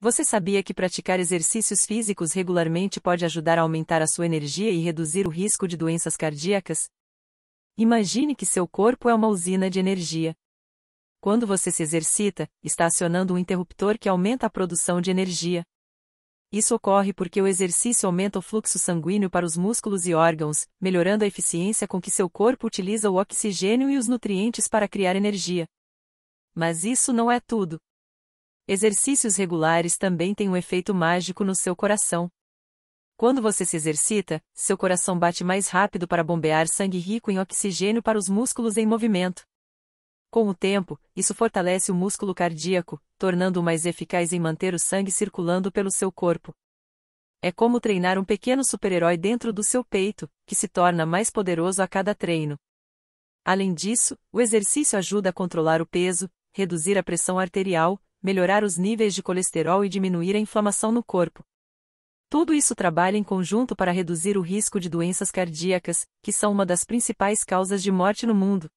Você sabia que praticar exercícios físicos regularmente pode ajudar a aumentar a sua energia e reduzir o risco de doenças cardíacas? Imagine que seu corpo é uma usina de energia. Quando você se exercita, está acionando um interruptor que aumenta a produção de energia. Isso ocorre porque o exercício aumenta o fluxo sanguíneo para os músculos e órgãos, melhorando a eficiência com que seu corpo utiliza o oxigênio e os nutrientes para criar energia. Mas isso não é tudo. Exercícios regulares também têm um efeito mágico no seu coração. Quando você se exercita, seu coração bate mais rápido para bombear sangue rico em oxigênio para os músculos em movimento. Com o tempo, isso fortalece o músculo cardíaco, tornando-o mais eficaz em manter o sangue circulando pelo seu corpo. É como treinar um pequeno super-herói dentro do seu peito, que se torna mais poderoso a cada treino. Além disso, o exercício ajuda a controlar o peso, reduzir a pressão arterial, melhorar os níveis de colesterol e diminuir a inflamação no corpo. Tudo isso trabalha em conjunto para reduzir o risco de doenças cardíacas, que são uma das principais causas de morte no mundo.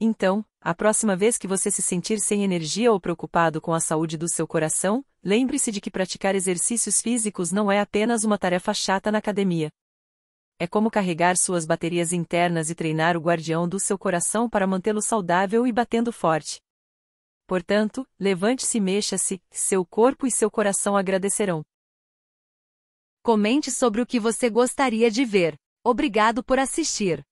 Então, a próxima vez que você se sentir sem energia ou preocupado com a saúde do seu coração, lembre-se de que praticar exercícios físicos não é apenas uma tarefa chata na academia. É como carregar suas baterias internas e treinar o guardião do seu coração para mantê-lo saudável e batendo forte. Portanto, levante-se e mexa-se, seu corpo e seu coração agradecerão. Comente sobre o que você gostaria de ver. Obrigado por assistir.